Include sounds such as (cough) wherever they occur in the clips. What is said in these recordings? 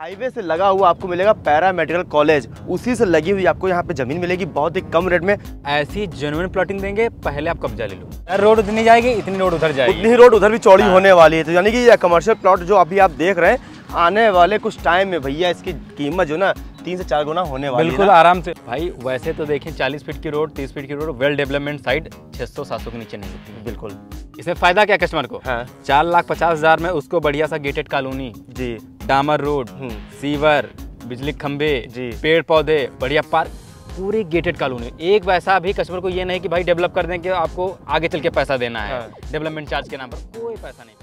Highway से लगा हुआ आपको मिलेगा पैरा मेडिकल कॉलेज उसी से लगी हुई आपको यहाँ पे जमीन मिलेगी बहुत ही कम रेट में ऐसी जेनुअन प्लॉटिंग देंगे पहले आप कब्जा ले लो रोड उतनी जाएगी इतनी रोड उधर जाएगी इतनी रोड उधर भी चौड़ी हाँ। होने वाली है तो यानी कि कमर्शियल प्लॉट जो अभी आप देख रहे हैं आने वाले कुछ टाइम में भैया इसकी कीमत जो ना तीन से चार गुना होने वाली बिल्कुल आराम से भाई वैसे तो देखे 40 फीट की रोड 30 फीट की रोड वेल डेवलपमेंट साइड 600 सौ के नीचे नहीं होती बिल्कुल इसमें फायदा क्या कस्टमर को हाँ। चार लाख पचास हजार में उसको बढ़िया सा गेटेड कॉलोनी जी डामर रोड हम्म। सीवर बिजली खंबे पेड़ पौधे बढ़िया पार्क पूरी गेटेड कॉलोनी एक वैसा भी कस्टमर को ये नहीं कि भाई डेवलप कर दें कि आपको आगे चल के पैसा देना है डेवलपमेंट हाँ। चार्ज के नाम पर कोई पैसा नहीं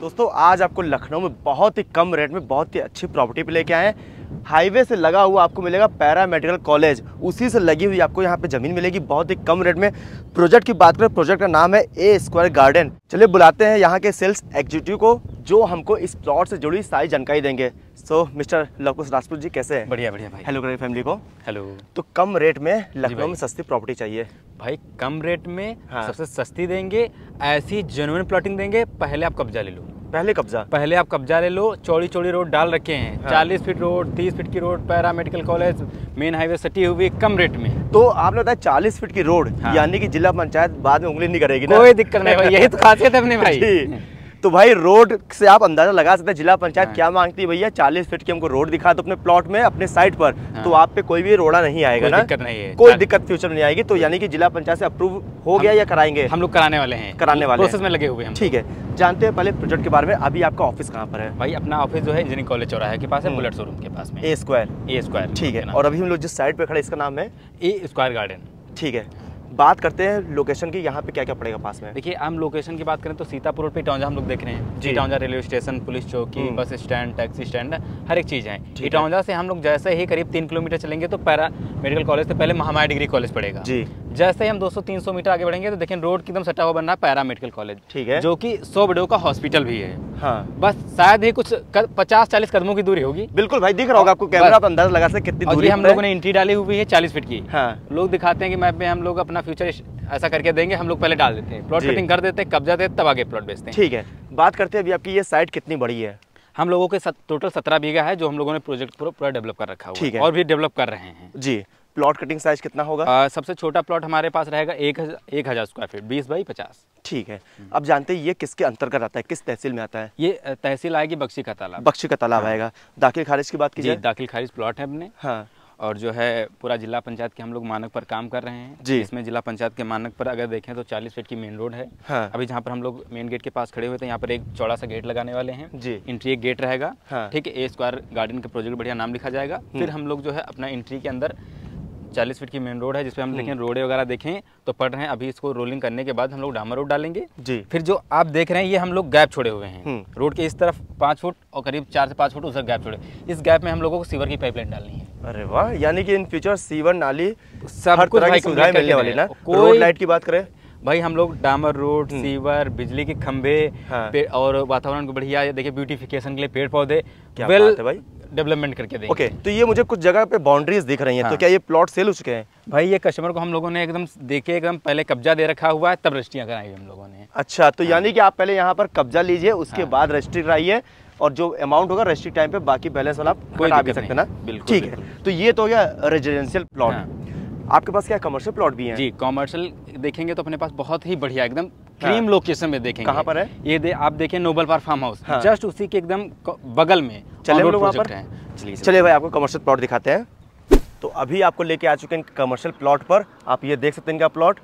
दोस्तों आज आपको लखनऊ में बहुत ही कम रेट में बहुत ही अच्छी प्रॉपर्टी पे लेके आए हैं हाईवे से लगा हुआ आपको मिलेगा पैरा मेडिकल कॉलेज उसी से लगी हुई आपको यहाँ पे ज़मीन मिलेगी बहुत ही कम रेट में प्रोजेक्ट की बात करें प्रोजेक्ट का नाम है ए स्क्वायर गार्डन चलिए बुलाते हैं यहाँ के सेल्स एग्जीक्यूटिव को जो हमको इस प्लॉट से जुड़ी सारी जानकारी देंगे सो मिस्टर लवकुश राजपूत जी कैसे हैं बढ़िया बढ़िया भाई हेलो करें फैमिली को हेलो तो कम रेट में लखनऊ में सस्ती प्रॉपर्टी चाहिए भाई कम रेट में हाँ। सबसे सस्ती देंगे ऐसी जेनुअन प्लॉटिंग देंगे पहले आप कब्जा ले लो पहले कब्जा पहले आप कब्जा ले लो चौड़ी चौड़ी रोड डाल रखे हैं हाँ। 40 फीट रोड 30 फीट की road paramedical college main highway सटी हुई कम रेट में तो आपने बताया चालीस फीट की रोड हाँ। यानी कि जिला पंचायत बाद में उंगली नहीं करेगी कोई दिक्कत नहीं यही तो खासियत है अपने (laughs) भाई तो भाई रोड से आप अंदाजा लगा सकते हैं जिला पंचायत हाँ। क्या मांगती है भैया चालीस फीट की हमको रोड दिखा दो अपने प्लॉट में अपने साइट पर हाँ। तो आप पे कोई भी रोड़ा नहीं आएगा ना दिक्कत नहीं है कोई दिक्कत फ्यूचर नहीं आएगी तो यानी कि जिला पंचायत से अप्रूव हो गया या कराएंगे हम लोग कराने वाले हैं कराने वाले प्रोसेस में लगे हुए हैं ठीक है जानते हैं पहले प्रोजेक्ट के बारे में अभी आपका ऑफिस कहाँ पर है भाई अपना ऑफिस जो है इंजीनियरिंग कॉलेज चौराहा के पास है हम्म। बुलेट शोरूम के पास में ए स्क्वायर ए स्क्वायर ठीक है और अभी हम लोग जिस साइड पे खड़े इसका नाम है ए स्क्वायर गार्डन ठीक है बात करते हैं लोकेशन की यहाँ पे क्या क्या पड़ेगा पास में देखिए हम लोकेशन की बात करें तो सीतापुर रोड पे इटौंजा हम लोग देख रहे हैं जी इटौंजा रेलवे स्टेशन पुलिस चौकी हम्म। बस स्टैंड टैक्सी स्टैंड हर एक चीज़ है इटौंजा से हम लोग जैसे ही करीब तीन किलोमीटर चलेंगे तो पैरा मेडिकल कॉलेज से पहले महामाया डिग्री कॉलेज पड़ेगा जी जैसे ही हम 200-300 मीटर आगे बढ़ेंगे तो देखें रोड एकदम सटा हुआ बन रहा है पैरा मेडिकल कॉलेज ठीक है जो कि सौ बेडो का हॉस्पिटल भी है हाँ। बस शायद ही कुछ कर, पचास चालीस कदमों की दूरी होगी बिल्कुल भाई दिख रहा होगा आपको कैमरा आप अंदाज लगा सकते कितनी दूरी हम लोगों ने इंट्री डाली हुई है चालीस फीट की हाँ। लोग दिखाते हैं कि मैप में हम लोग अपना फ्यूचर ऐसा करके देंगे हम लोग पहले डाल देते हैं प्लॉट कटिंग कर देते हैं कब्जा देते तब आगे प्लॉट बेचते हैं ठीक है बात करते हैं अभी आपकी ये साइट कितनी बड़ी है हम लोगों के टोटल सत्रह बीघा है जो हम लोगों ने प्रोजेक्ट पूरा डेवलप कर रखा हुआ है और भी डेवलप कर रहे हैं जी प्लॉट कटिंग साइज कितना होगा आ, सबसे छोटा प्लॉट हमारे पास रहेगा एक एक हज़ार स्क्वायर फीट बीस बाई पचास ठीक है अब जानते हैं ये किसके अंतर्गत आता है किस तहसील में आता है ये तहसील आएगी बक्सी का तालाब बख्शी का तालाब हाँ। आएगा दाखिल खारिज की बात की दाखिल खारिज प्लॉट है अपने हाँ और जो है पूरा जिला पंचायत के हम लोग मानक पर काम कर रहे हैं जी इसमें जिला पंचायत के मानक पर अगर देखें तो 40 फीट की मेन रोड है हाँ। अभी जहाँ पर हम लोग मेन गेट के पास खड़े हुए थे तो यहाँ पर एक चौड़ा सा गेट लगाने वाले हैं जी इंट्री एक गेट रहेगा हाँ। ठीक है ए स्क्वायर गार्डन के प्रोजेक्ट बढ़िया नाम लिखा जाएगा हम्म। फिर हम लोग जो है अपना इंट्री के अंदर चालीस फीट की मेन रोड है जिसपे हम हम्म। देखें रोडे वगैरह देखें तो पड़ रहे हैं अभी इसको रोलिंग करने के बाद हम लोग डामर रोड डालेंगे जी फिर जो आप देख रहे हैं ये हम लोग गैप छोड़े हुए हैं हम्म। रोड के इस तरफ पांच फुट और करीब चार से पांच फुट उधर गैप छोड़े इस गैप में हम लोगों को सीवर की पाइपलाइन डालनी है अरे वाह यानी कि इन फ्यूचर सीवर नाली सब तरह की मिलने वाली ना कोई लाइट की बात करें भाई हम लोग डामर रोड हम्म। सीवर बिजली के खंभे हाँ। और वातावरण को बढ़िया देखिए ब्यूटिफिकेशन के लिए पेड़ पौधे क्या बात है भाई डेवलपमेंट करके देंगे ओके okay, तो ये मुझे कुछ जगह पे बाउंड्रीज दिख रही हैं तो हाँ। तो क्या ये प्लॉट सेल हो चुके हैं भाई ये कस्टमर को हम लोगों ने एकदम देखे एकदम पहले कब्जा दे रखा हुआ है तब रजिस्ट्रियाँ कराई हम लोगों ने अच्छा तो हाँ। यानी कि आप पहले यहाँ पर कब्जा लीजिए उसके हाँ। बाद रजिस्ट्री कराइए और जो अमाउंट होगा रजिस्ट्री टाइम पे बाकी बैलेंस वाला आप कोई भी सकते ना बिल्कुल ठीक है तो ये तो हो गया रेजिडेंशियल प्लॉट हाँ। आपके पास क्या कमर्शियल प्लॉट भी है जी कमर्शियल देखेंगे तो अपने पास बहुत ही बढ़िया एकदम क्रीम हाँ। लोकेशन में देखेंगे कहाँ पर है ये दे, आप देखें नोबल पार फार्म हाउस हाँ। जस्ट उसी के एकदम बगल में चले लोग वहाँ पर चलिए चलिए भाई आपको कमर्शियल प्लॉट दिखाते हैं तो अभी आपको लेके आ चुके हैं कमर्शियल प्लॉट पर आप ये देख सकते हैं इनका प्लॉट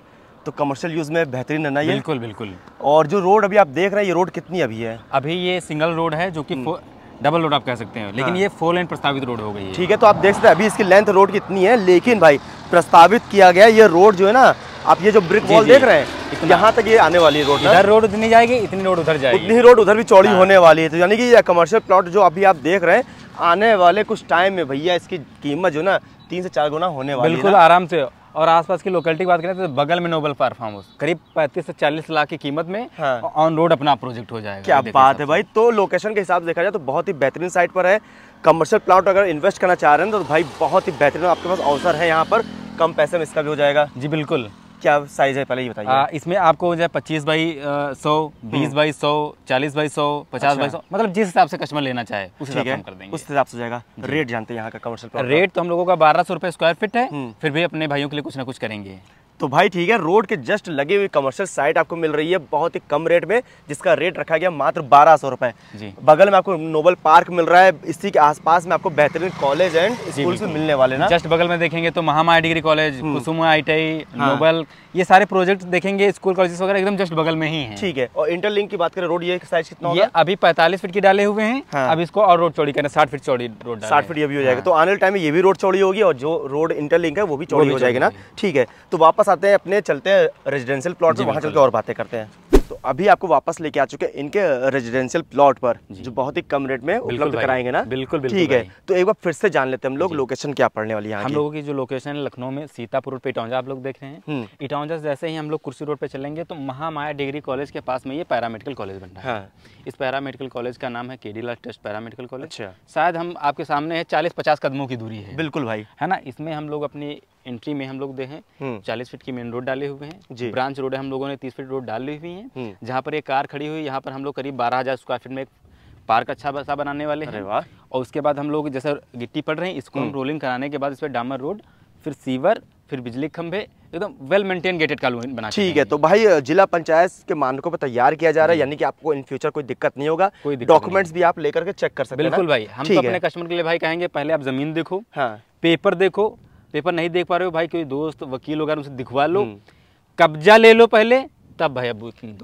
तो कमर्शियल यूज़ में बेहतरीन है ना ये बिल्कुल बिल्कुल और जो रोड अभी आप देख रहे हैं ये रोड कितनी अभी है अभी ये सिंगल रोड है जो कि डबल हम्म। रोड आप कह सकते हैं लेकिन हाँ। ये फोर लेन प्रस्तावित रोड हो गई है ठीक है तो आप देख सकते हैं अभी इसकी लेंथ रोड कितनी है लेकिन भाई प्रस्तावित किया गया ये रोड जो है ना आप ये जो ब्रिक वॉल देख रहे हैं यहाँ तक ये आने वाली है रोड इधर रोड उतनी जाएगी इतनी रोड उधर जाएगी उतनी रोड उधर भी चौड़ी हाँ। होने वाली है तो यानी कि ये कमर्शियल प्लॉट जो अभी आप देख रहे हैं आने वाले कुछ टाइम में भैया इसकी कीमत जो ना तीन से चार गुना होने वाली बिल्कुल आराम से और आसपास की लोकेलिटी की बात करें तो बगल में नोबल फार्म हाउस करीब 35 से 40 लाख की कीमत में हाँ। ऑन रोड अपना प्रोजेक्ट हो जाएगा क्या बात है भाई तो लोकेशन के हिसाब से देखा जाए तो बहुत ही बेहतरीन साइट पर है कमर्शियल प्लाट अगर इन्वेस्ट करना चाह रहे हैं तो भाई बहुत ही बेहतरीन आपके पास अवसर है यहाँ पर कम पैसे में इसका भी हो जाएगा जी बिल्कुल क्या साइज है पहले ये बताइए इसमें आपको जो है पच्चीस बाई सौ हम्म। बीस बाई सौ चालीस बाई सौ पचास बाई अच्छा। सौ मतलब जिस हिसाब से कस्टमर लेना चाहे उस हिसाब से कर देंगे उस हिसाब से जाएगा रेट जानते हैं यहाँ का कमर्शियल रेट तो हम लोगों का बारह सौ रुपये स्क्वायर फिट है हम्म। फिर भी अपने भाइयों के लिए कुछ ना कुछ करेंगे तो भाई ठीक है रोड के जस्ट लगी हुई कमर्शियल साइट आपको मिल रही है बहुत ही कम रेट में जिसका रेट रखा गया मात्र बारह सौ रुपए बगल में आपको नोबल पार्क मिल रहा है इसी के आसपास में आपको बेहतरीन कॉलेज एंड स्कूल मिलने वाले ना जस्ट बगल में देखेंगे तो महामाया डिग्री कॉलेज कुसुम आई नोबल ये सारे प्रोजेक्ट देखेंगे स्कूल कॉलेज वगैरह एकदम जस्ट बगल में ही है ठीक है और इंटरलिंक की बात करें रोड ये साइज कितना अभी पैंतालीस फीट की डाले हुए हैं हाँ। अब इसको और रोड चौड़ी करना साठ फीट चौड़ी रोड साठ फीट ये भी हो जाएगा हाँ। तो आने टाइम में ये भी रोड चौड़ी होगी और जो रोड इंटरलिंक है वो भी चौड़ी हो जाएगी ना ठीक है तो वापस वापस आते हैं अपने चलते हैं रेजिडेंशियल प्लॉट में वहाँ चल के और बातें करते हैं तो अभी आपको वापस लेके आ चुके इनके रेजिडेंशियल प्लॉट पर जो बहुत ही कम रेट में उपलब्ध कराएंगे ना बिल्कुल ठीक है तो एक बार फिर से जान लेते हैं हम लोग लोकेशन क्या पड़ने वाली है हम लोगों की जो लोकेशन है लखनऊ में सीतापुर रोड पे इटौजा आप लोग देख रहे हैं हम्म। इटौजा जैसे ही हम लोग कुर्सी रोड पे चलेंगे तो महामाया डिग्री कॉलेज के पास में ये पैरा मेडिकल कॉलेज बन रहा है हाँ। इस पैरा मेडिकल कॉलेज का नाम है के डी पैरा मेडिकल कॉलेज अच्छा। शायद हम आपके सामने है चालीस पचास कदमों की दूरी है बिल्कुल भाई है ना इसमें हम लोग अपनी एंट्री में हम लोग दे हैं हम्म। चालीस फीट की मेन रोड डाले हुए हैं ब्रांच रोड हम लोगों ने तीस फीट रोड डाली हुई है जहाँ पर एक कार खड़ी हुई यहाँ पर हम लोग करीब बारह हजार स्क्वायर फीट में पार्क अच्छा बसा बनाने वाले हैं और उसके बाद हम लोग जैसे गिट्टी पड़ रहे हैं इसको हम रोलिंग हम्म। कराने के बाद इस पर डामर रोड फिर सीवर फिर बिजली खंभे एकदम वेल मेंटेन गेटेड कालोन बना ठीक है तो भाई जिला पंचायत के मानकों पर तैयार किया जा रहा है हम्म। यानी कि आपको इन फ्यूचर कोई दिक्कत नहीं होगा कोई डॉक्यूमेंट्स भी आप लेकर के चेक कर सकते हैं बिल्कुल भाई हम तो अपने कस्टमर के लिए भाई कहेंगे पहले आप जमीन देखो हाँ। पेपर देखो पेपर नहीं देख पा रहे हो भाई कोई दोस्त वकील वगैरह उनसे दिखवा लो हम्म। कब्जा ले लो पहले तब भाई अब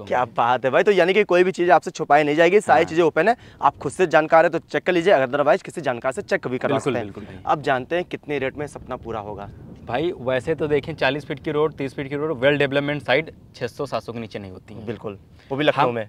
क्या बात है भाई तो यानी कि कोई भी चीज़ आपसे छुपाई नहीं जाएगी सारी हाँ। चीज़ें ओपन है आप खुद से जानकार है तो चेक कर लीजिए अदरवाइज किसी जानकार से चेक भी कर सकते हैं अब जानते हैं कितने रेट में सपना पूरा होगा भाई वैसे तो देखें 40 फीट की रोड 30 फीट की रोड वेल डेवलपमेंट साइड 600-700 के नीचे नहीं होती है बिल्कुल वो भी लखनऊ में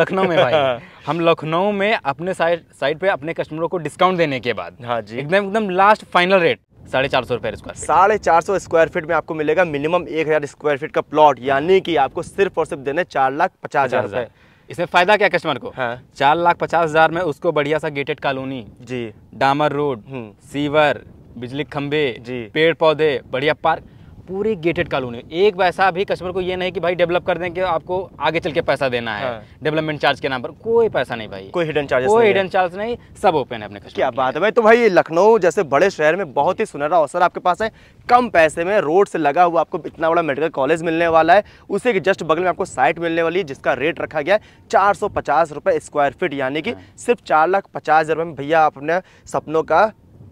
लखनऊ में भाई (laughs) हम लखनऊ में अपने साइड साइड पे अपने कस्टमरों को डिस्काउंट देने के बाद हाँ जी एकदम एकदम लास्ट फाइनल रेट साढ़े चार सौ रुपये स्क्वायर साढ़े चार सौ स्क्वायर फीट में आपको मिलेगा मिनिमम एक हज़ार स्क्वायर फीट का प्लॉट यानी कि आपको सिर्फ और सिर्फ देने चार लाख पचास हज़ार रुपये इसमें फायदा क्या कस्टमर को हाँ। चार लाख पचास हज़ार में उसको बढ़िया सा गेटेड कॉलोनी जी डामर रोड हम्म। सीवर बिजली खंबे जी पेड़ पौधे बढ़िया पार्क पूरी गेटेड कॉलोनी एक पैसा भी कस्टमर को ये नहीं कि भाई डेवलप कर दें कि आपको आगे चल के पैसा देना है डेवलपमेंट हाँ। चार्ज के नाम पर कोई पैसा नहीं भाई कोई हिडन चार्ज कोई हिडन चार्ज नहीं सब ओपन है अपने कस्टमर क्या बात है भाई तो भाई लखनऊ जैसे बड़े शहर में बहुत ही सुनहरा अवसर आपके पास है कम पैसे में रोड से लगा हुआ आपको इतना बड़ा मेडिकल कॉलेज मिलने वाला है उसी के जस्ट बगल में आपको साइट मिलने वाली है जिसका रेट रखा गया है चार सौ पचास रुपये स्क्वायर फीट यानी कि हाँ। सिर्फ चार लाख पचास हज़ार रुपये में भैया अपने सपनों का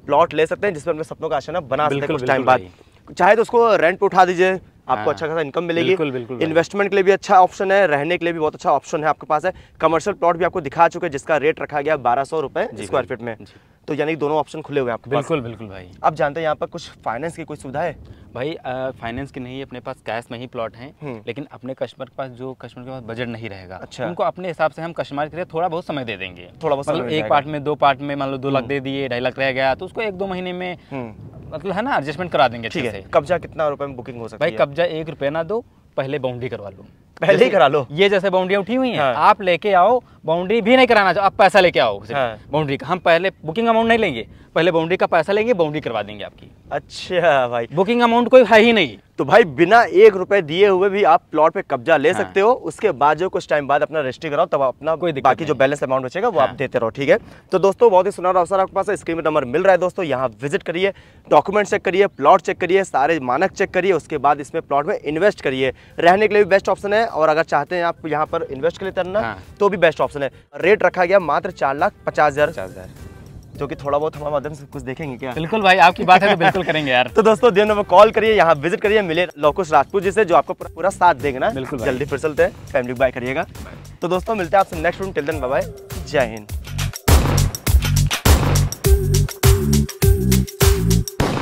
प्लॉट ले सकते हैं जिसमें अपने सपनों का आशाना बना सकते हैं कुछ टाइम बाद चाहे तो उसको रेंट पे उठा दीजिए आपको हाँ। अच्छा खासा इनकम मिलेगी बिल्कुल बिल्कुल इन्वेस्टमेंट के लिए भी अच्छा ऑप्शन है रहने के लिए भी बहुत अच्छा ऑप्शन है आपके पास है कमर्शियल प्लॉट भी आपको दिखा चुके हैं जिसका रेट रखा गया बारह सौ रुपए स्क्वायर फीट में तो यानी दोनों ऑप्शन खुले हुए हैं आपके बिल्कुल पास। बिल्कुल भाई आप जानते हैं यहाँ पर कुछ फाइनेंस की कोई सुविधा है भाई फाइनेंस की नहीं अपने पास कैश में ही प्लॉट है हम्म। लेकिन अपने कस्टमर के पास जो कस्टमर के पास बजट नहीं रहेगा अच्छा उनको अपने हिसाब से हम कस्टमर के लिए थोड़ा बहुत समय दे देंगे थोड़ा बहुत मतलब एक पार्ट में दो पार्ट में मान लो दो लाख हम्म। दे दिए ढाई लाख रह गया तो उसको एक दो महीने में हम्म। मतलब है ना एडजस्टमेंट करा देंगे ठीक है कब्जा कितना रुपए में बुकिंग हो सकता है भाई कब्जा एक रुपये ना दो पहले बाउंड्री करवा लूँ पहले ही करा लो ये जैसे बाउंड्री उठी हुई है हाँ। आप लेके आओ बाउंड्री भी नहीं कराना चाहो आप पैसा लेके आओ हाँ। बाउंड्री का हम पहले बुकिंग अमाउंट नहीं लेंगे पहले बाउंड्री का पैसा लेंगे बाउंड्री करवा देंगे आपकी अच्छा भाई बुकिंग अमाउंट कोई है ही नहीं तो भाई बिना एक रुपए दिए हुए भी आप प्लॉट पे कब्जा ले हाँ। सकते हो उसके बाद जो कुछ टाइम बाद अपना रजिस्ट्री कराओ तब अपना कोई बाकी जो बैलेंस अमाउंट बचेगा वो हाँ। आप देते रहो ठीक है तो दोस्तों बहुत ही सुनहरा अवसर आपके पास स्क्रीन में नंबर मिल रहा है दोस्तों यहाँ विजिट करिए डॉक्यूमेंट चेक करिए प्लॉट चेक करिए सारे मानक चेक करिए उसके बाद इसमें प्लॉट में इन्वेस्ट करिए रहने के लिए बेस्ट ऑप्शन है है और अगर चाहते हैं आप यहाँ पर इन्वेस्ट के लिए करना हाँ। तो भी बेस्ट ऑप्शन है रेट रखा गया मात्र चार लाख पचास हजार जो कि थोड़ा बहुत हमारे माध्यम से कुछ देखेंगे क्या बिल्कुल भाई आपकी बात है तो बिल्कुल करेंगे यार (laughs) तो दोस्तों दिन में कॉल करिए यहाँ विजिट करिए मिले लोकुश राजपूत जी से जो आपको पूरा साथ देंगे ना बिल्कुल जल्दी फिर चलते हैं फैमिली बाय करिएगा तो दोस्तों मिलते हैं आपसे नेक्स्ट रूम टिल जय हिंद